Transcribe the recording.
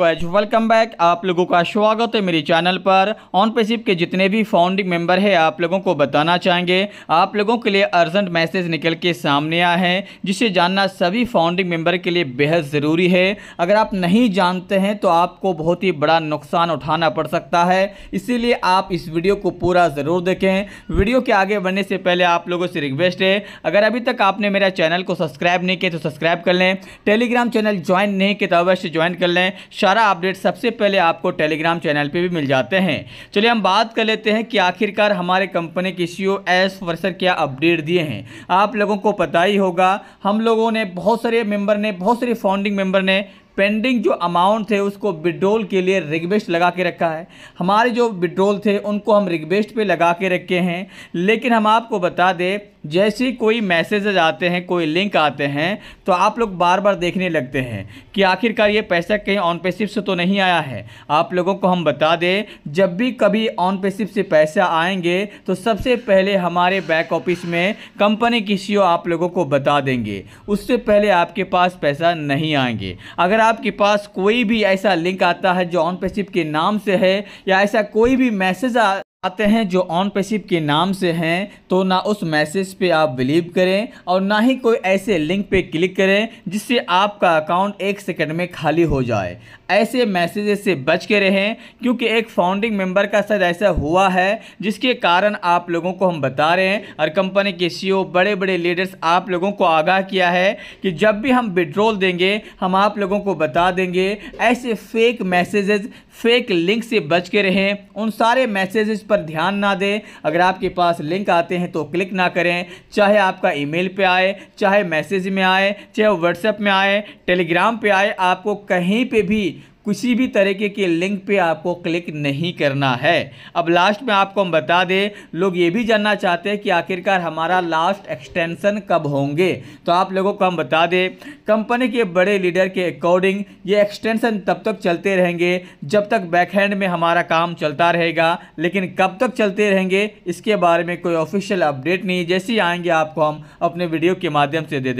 क्वेज welcome back आप लोगों का स्वागत है मेरे चैनल पर ऑन पेसिप के जितने भी फाउंडिंग मेंबर हैं आप लोगों को बताना चाहेंगे आप लोगों के लिए अर्जेंट मैसेज निकल के सामने आया है जिसे जानना सभी फाउंडिंग मेंबर के लिए बेहद ज़रूरी है अगर आप नहीं जानते हैं तो आपको बहुत ही बड़ा नुकसान उठाना पड़ सकता है इसीलिए आप इस वीडियो को पूरा ज़रूर देखें वीडियो के आगे बढ़ने से पहले आप लोगों से रिक्वेस्ट है अगर अभी तक आपने मेरा चैनल को सब्सक्राइब नहीं किया तो सब्सक्राइब कर लें टेलीग्राम चैनल ज्वाइन नहीं किया तो अवश्य ज्वाइन कर लें सारा अपडेट सबसे पहले आपको टेलीग्राम चैनल पे भी मिल जाते हैं चलिए हम बात कर लेते हैं कि आखिरकार हमारे कंपनी के सी एस e वर्सर क्या अपडेट दिए हैं आप लोगों को पता ही होगा हम लोगों ने बहुत सारे मेंबर ने बहुत सारे फाउंडिंग मेंबर ने पेंडिंग जो अमाउंट थे उसको विड्रोल के लिए रिक्वेस्ट लगा के रखा है हमारे जो विड्रोल थे उनको हम रिक्वेस्ट पे लगा के रखे हैं लेकिन हम आपको बता दें जैसे कोई मैसेज आते हैं कोई लिंक आते हैं तो आप लोग बार बार देखने लगते हैं कि आखिरकार ये पैसा कहीं ऑन पेसिप से तो नहीं आया है आप लोगों को हम बता दें जब भी कभी ऑन पेसिप से पैसा आएंगे तो सबसे पहले हमारे बैक ऑफिस में कंपनी की सी e आप लोगों को बता देंगे उससे पहले आपके पास पैसा नहीं आएंगे अगर अगर आपके पास कोई भी ऐसा लिंक आता है जो ऑन पेशिप के नाम से है या ऐसा कोई भी मैसेज आते हैं जो ऑन पेशिप के नाम से हैं तो ना उस मैसेज पे आप बिलीव करें और ना ही कोई ऐसे लिंक पे क्लिक करें जिससे आपका अकाउंट एक सेकंड में खाली हो जाए ऐसे मैसेजेस से बच के रहें क्योंकि एक फाउंडिंग मेंबर का शायद ऐसा हुआ है जिसके कारण आप लोगों को हम बता रहे हैं और कंपनी के सीईओ e बड़े बड़े लीडर्स आप लोगों को आगाह किया है कि जब भी हम विड्रोल देंगे हम आप लोगों को बता देंगे ऐसे फेक मैसेजेस फेक लिंक से बच के रहें उन सारे मैसेजेस पर ध्यान ना दें अगर आपके पास लिंक आते हैं तो क्लिक ना करें चाहे आपका ईमेल पे आए चाहे मैसेज में आए चाहे व्हाट्सएप में आए टेलीग्राम पे आए आपको कहीं पे भी किसी भी तरीके के लिंक पे आपको क्लिक नहीं करना है अब लास्ट में आपको हम बता दें लोग ये भी जानना चाहते हैं कि आखिरकार हमारा लास्ट एक्सटेंशन कब होंगे तो आप लोगों को हम बता दें कंपनी के बड़े लीडर के अकॉर्डिंग ये एक्सटेंशन तब तक चलते रहेंगे जब तक बैकहैंड में हमारा काम चलता रहेगा लेकिन कब तक चलते रहेंगे इसके बारे में कोई ऑफिशियल अपडेट नहीं जैसे आएंगे आपको हम अपने वीडियो के माध्यम से दे देंगे